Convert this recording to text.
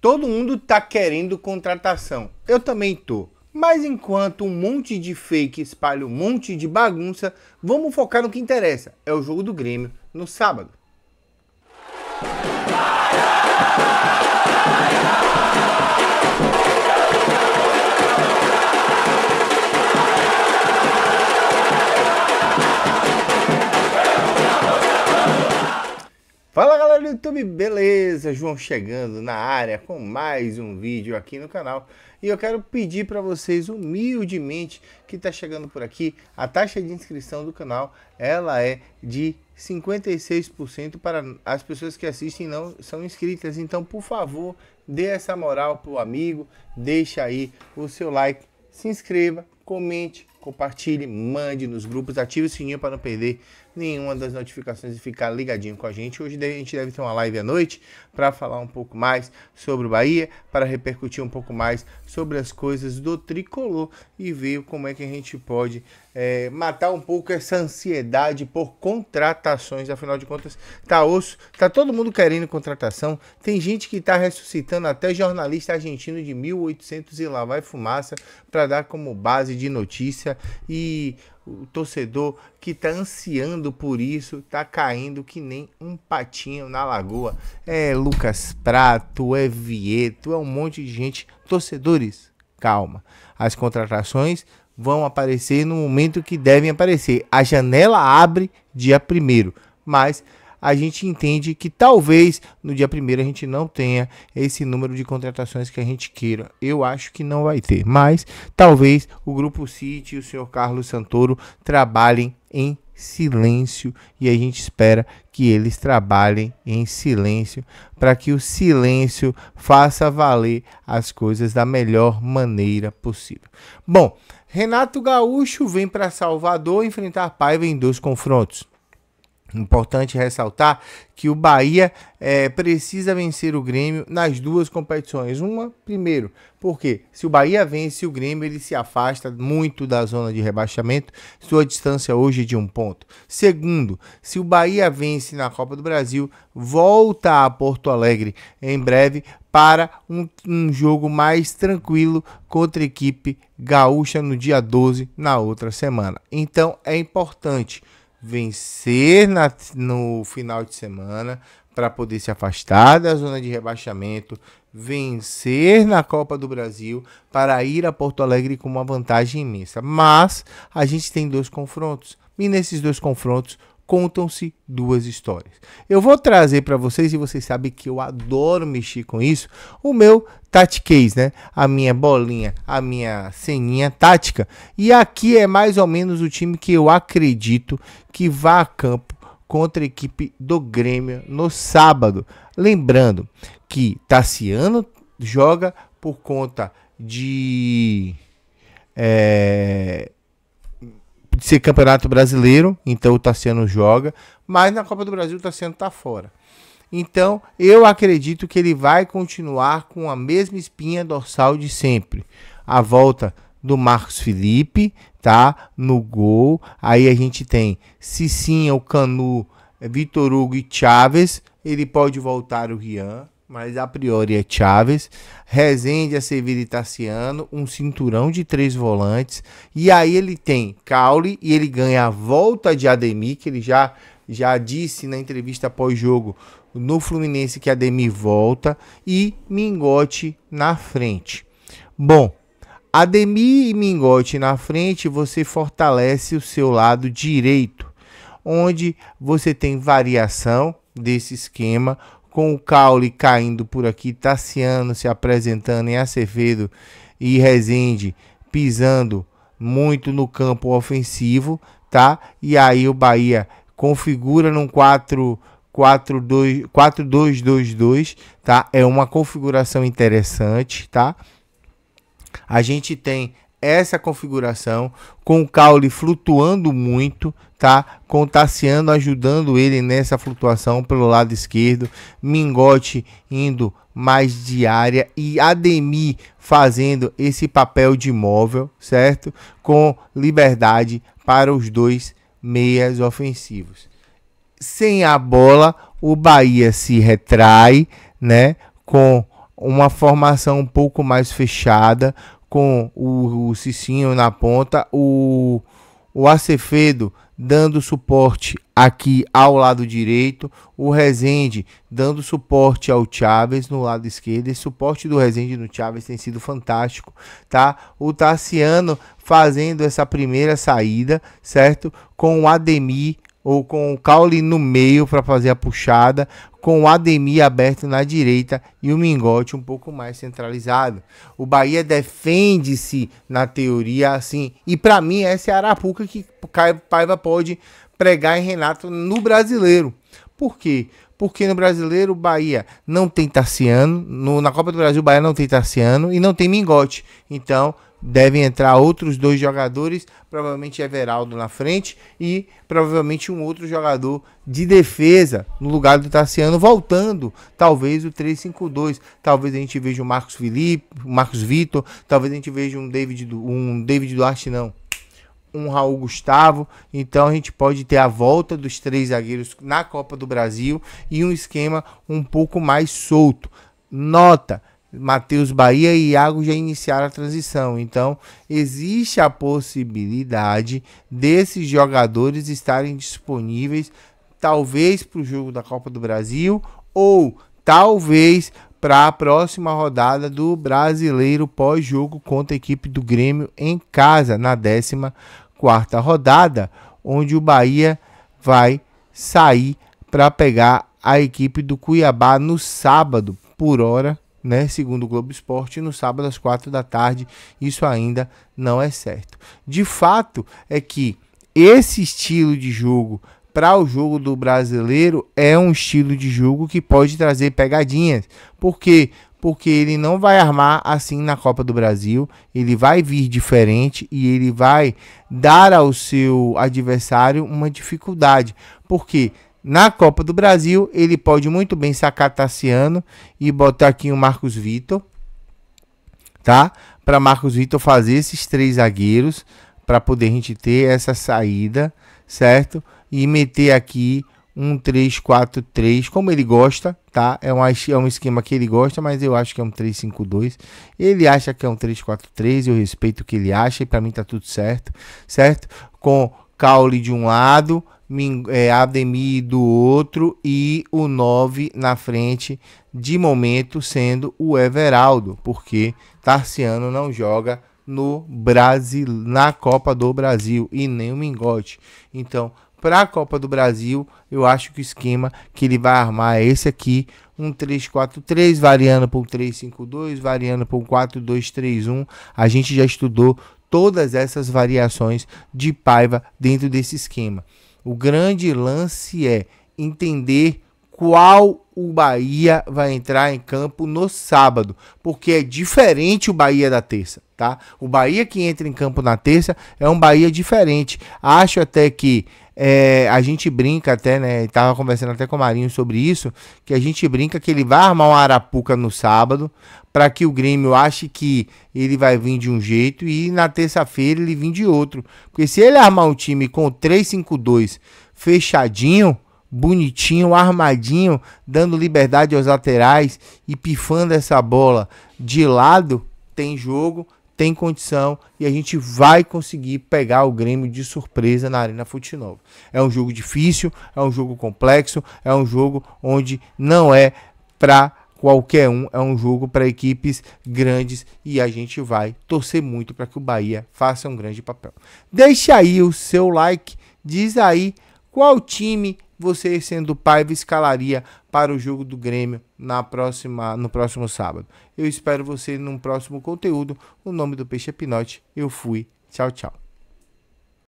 Todo mundo tá querendo contratação. Eu também tô. Mas enquanto um monte de fake espalha um monte de bagunça, vamos focar no que interessa. É o jogo do Grêmio no sábado. Fala galera do YouTube, beleza? beleza? João chegando na área com mais um vídeo aqui no canal. E eu quero pedir para vocês humildemente que está chegando por aqui, a taxa de inscrição do canal, ela é de 56% para as pessoas que assistem não são inscritas. Então, por favor, dê essa moral pro amigo, deixa aí o seu like, se inscreva, comente, compartilhe, mande nos grupos, ative o sininho para não perder nenhuma das notificações e ficar ligadinho com a gente. Hoje a gente deve ter uma live à noite para falar um pouco mais sobre o Bahia, para repercutir um pouco mais sobre as coisas do tricolor e ver como é que a gente pode é, matar um pouco essa ansiedade por contratações, afinal de contas, tá osso, tá todo mundo querendo contratação, tem gente que tá ressuscitando até jornalista argentino de 1800 e lá vai fumaça para dar como base de notícia e o torcedor que tá ansiando por isso tá caindo que nem um patinho na lagoa. É Lucas Prato, é Vieto, é um monte de gente, torcedores, calma. As contratações vão aparecer no momento que devem aparecer. A janela abre dia 1 mas a gente entende que talvez no dia primeiro a gente não tenha esse número de contratações que a gente queira. Eu acho que não vai ter, mas talvez o Grupo City e o senhor Carlos Santoro trabalhem em silêncio e a gente espera que eles trabalhem em silêncio para que o silêncio faça valer as coisas da melhor maneira possível. Bom, Renato Gaúcho vem para Salvador enfrentar Paiva em dois confrontos. Importante ressaltar que o Bahia é, precisa vencer o Grêmio nas duas competições. Uma, primeiro, porque se o Bahia vence o Grêmio, ele se afasta muito da zona de rebaixamento, sua distância hoje é de um ponto. Segundo, se o Bahia vence na Copa do Brasil, volta a Porto Alegre em breve para um, um jogo mais tranquilo contra a equipe gaúcha no dia 12, na outra semana. Então é importante vencer na, no final de semana para poder se afastar da zona de rebaixamento, vencer na Copa do Brasil para ir a Porto Alegre com uma vantagem imensa. Mas a gente tem dois confrontos e nesses dois confrontos contam-se duas histórias. Eu vou trazer para vocês, e vocês sabem que eu adoro mexer com isso, o meu Tati Case, né? A minha bolinha, a minha ceninha tática. E aqui é mais ou menos o time que eu acredito que vá a campo contra a equipe do Grêmio no sábado. Lembrando que Tassiano joga por conta de. É, de ser campeonato brasileiro, então tá o Tassiano joga, mas na Copa do Brasil o Tassiano está fora. Então, eu acredito que ele vai continuar com a mesma espinha dorsal de sempre. A volta do Marcos Felipe, tá? No gol. Aí a gente tem Cicinha, o Canu, Vitor Hugo e Chaves. Ele pode voltar o Rian mas a priori é Chaves, Rezende a é servir Itaciano, um cinturão de três volantes, e aí ele tem Caule e ele ganha a volta de Ademir, que ele já, já disse na entrevista pós-jogo no Fluminense que Ademir volta, e Mingote na frente. Bom, Ademir e Mingote na frente, você fortalece o seu lado direito, onde você tem variação desse esquema com o caule caindo por aqui, Tassiano se apresentando em Acevedo e Rezende pisando muito no campo ofensivo, tá? E aí o Bahia configura num 4 4-2-2-2, tá? É uma configuração interessante, tá? A gente tem essa configuração, com o caule flutuando muito, tá? Com Tassiano ajudando ele nessa flutuação pelo lado esquerdo, Mingote indo mais de área e Ademir fazendo esse papel de móvel, certo? Com liberdade para os dois meias ofensivos. Sem a bola, o Bahia se retrai, né? Com uma formação um pouco mais fechada, com o, o Cicinho na ponta, o, o Acefedo dando suporte aqui ao lado direito, o Rezende dando suporte ao Chaves no lado esquerdo. Esse suporte do Rezende no Chaves tem sido fantástico, tá? O Tassiano fazendo essa primeira saída, certo? Com o Ademir ou com o caule no meio para fazer a puxada, com o Ademir aberto na direita e o Mingote um pouco mais centralizado. O Bahia defende-se na teoria assim, e para mim essa é a arapuca que Paiva pode pregar em Renato no brasileiro. Por quê? porque no brasileiro o Bahia não tem Tarciano, no, na Copa do Brasil o Bahia não tem Tarciano e não tem Mingote. Então devem entrar outros dois jogadores, provavelmente Everaldo na frente e provavelmente um outro jogador de defesa no lugar do Tarciano, voltando talvez o 352, talvez a gente veja o Marcos Felipe, o Marcos Vitor, talvez a gente veja um David, um David Duarte não, um Raul Gustavo, então a gente pode ter a volta dos três zagueiros na Copa do Brasil e um esquema um pouco mais solto. Nota: Matheus Bahia e Iago já iniciaram a transição, então existe a possibilidade desses jogadores estarem disponíveis, talvez para o jogo da Copa do Brasil ou talvez para a próxima rodada do Brasileiro pós-jogo contra a equipe do Grêmio em casa, na 14 rodada, onde o Bahia vai sair para pegar a equipe do Cuiabá no sábado, por hora, né, segundo o Globo Esporte, no sábado às quatro da tarde. Isso ainda não é certo. De fato, é que esse estilo de jogo para o jogo do brasileiro é um estilo de jogo que pode trazer pegadinhas. Por quê? Porque ele não vai armar assim na Copa do Brasil, ele vai vir diferente e ele vai dar ao seu adversário uma dificuldade. Porque na Copa do Brasil ele pode muito bem sacar Tassiano e botar aqui o Marcos Vitor, tá? Para Marcos Vitor fazer esses três zagueiros para poder a gente ter essa saída, certo? E meter aqui um 3-4-3, como ele gosta, tá? É um, é um esquema que ele gosta, mas eu acho que é um 3-5-2. Ele acha que é um 3-4-3, eu respeito o que ele acha e para mim tá tudo certo, certo? Com Caule de um lado, é, Ademir do outro e o 9 na frente, de momento sendo o Everaldo, porque Tarciano não joga no Brasil, na Copa do Brasil e nem o Mingote. Então, para a Copa do Brasil, eu acho que o esquema que ele vai armar é esse aqui, um 3-4-3 variando para um 3-5-2, variando para um 4-2-3-1. A gente já estudou todas essas variações de Paiva dentro desse esquema. O grande lance é entender qual o Bahia vai entrar em campo no sábado, porque é diferente o Bahia da terça, tá? O Bahia que entra em campo na terça é um Bahia diferente. Acho até que é, a gente brinca até, né? Estava conversando até com o Marinho sobre isso, que a gente brinca que ele vai armar uma arapuca no sábado, para que o Grêmio ache que ele vai vir de um jeito e na terça-feira ele vir de outro. Porque se ele armar um time com 3-5-2 fechadinho, bonitinho, armadinho, dando liberdade aos laterais e pifando essa bola de lado, tem jogo, tem condição e a gente vai conseguir pegar o Grêmio de surpresa na Arena Nova. É um jogo difícil, é um jogo complexo, é um jogo onde não é para qualquer um, é um jogo para equipes grandes e a gente vai torcer muito para que o Bahia faça um grande papel. Deixe aí o seu like, diz aí qual time você sendo pai escalaria para o jogo do Grêmio na próxima, no próximo sábado. Eu espero você num próximo conteúdo. O nome do peixe é Pinote. Eu fui. Tchau, tchau.